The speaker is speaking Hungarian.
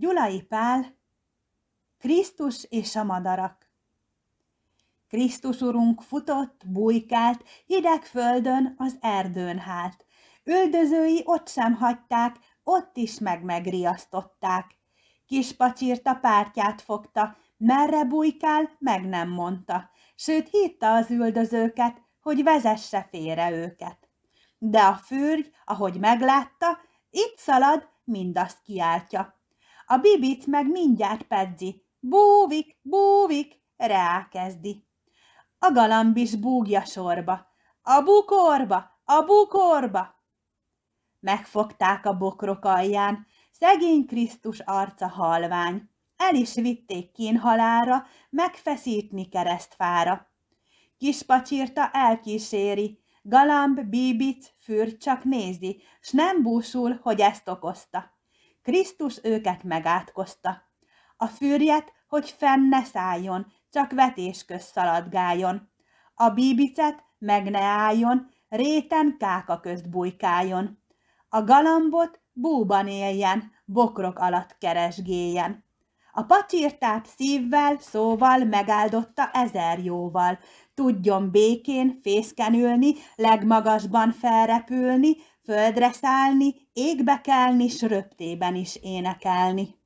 Gyulai Pál, Krisztus és a madarak. Krisztus urunk futott, bujkált, hideg földön, az erdőn hált. Üldözői ott sem hagyták, ott is meg megriasztották. Kis pacsírta pártját fogta, merre bujkál, meg nem mondta. Sőt, hitte az üldözőket, hogy vezesse félre őket. De a fürgy, ahogy meglátta, itt szalad, mindazt kiáltja. A bibit meg mindjárt pedzi. Búvik, búvik, rákezdi. A galamb is búgja sorba. A bukorba, a bukorba! Megfogták a bokrok alján, szegény Krisztus arca halvány. El is vitték kínhalára, megfeszítni keresztfára. pacsirta elkíséri, galamb, bíbic, fűr csak nézi, s nem búsul, hogy ezt okozta. Krisztus őket megátkozta. A fürjet, hogy fenn ne szálljon, csak vetés köz szaladgáljon. A bíbicet meg ne álljon, réten káka közt bujkáljon. A galambot búban éljen, bokrok alatt keresgéljen. A pacsirtát szívvel, szóval megáldotta ezer jóval. Tudjon békén fészkenülni, legmagasban felrepülni, földre szállni, égbe kelni, s röptében is énekelni.